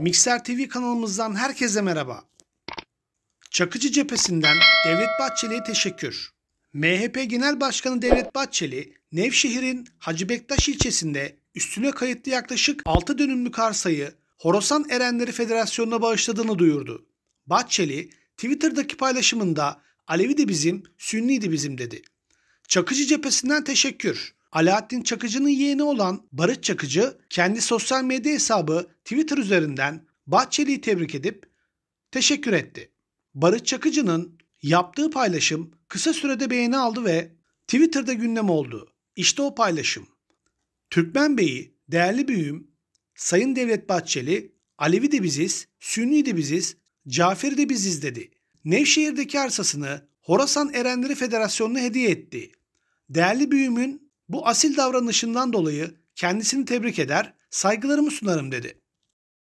Mikser TV kanalımızdan herkese merhaba. Çakıcı cephesinden Devlet Bahçeli'ye teşekkür. MHP Genel Başkanı Devlet Bahçeli, Nevşehir'in Hacı Bektaş ilçesinde üstüne kayıtlı yaklaşık 6 dönümlük arsayı Horosan Erenleri Federasyonu'na bağışladığını duyurdu. Bahçeli, Twitter'daki paylaşımında Alevi de bizim, Sünni de bizim dedi. Çakıcı cephesinden teşekkür. Alaaddin Çakıcı'nın yeğeni olan Barış Çakıcı kendi sosyal medya hesabı Twitter üzerinden Bahçeli'yi tebrik edip teşekkür etti. Barış Çakıcı'nın yaptığı paylaşım kısa sürede beğeni aldı ve Twitter'da gündem oldu. İşte o paylaşım. Türkmen Bey'i, değerli büyüğüm, Sayın Devlet Bahçeli, Alevi de biziz, Sünni de biziz, Caferi de biziz dedi. Nevşehir'deki arsasını Horasan Erenleri Federasyonu'na hediye etti. Değerli büyüğümün bu asil davranışından dolayı kendisini tebrik eder, saygılarımı sunarım dedi.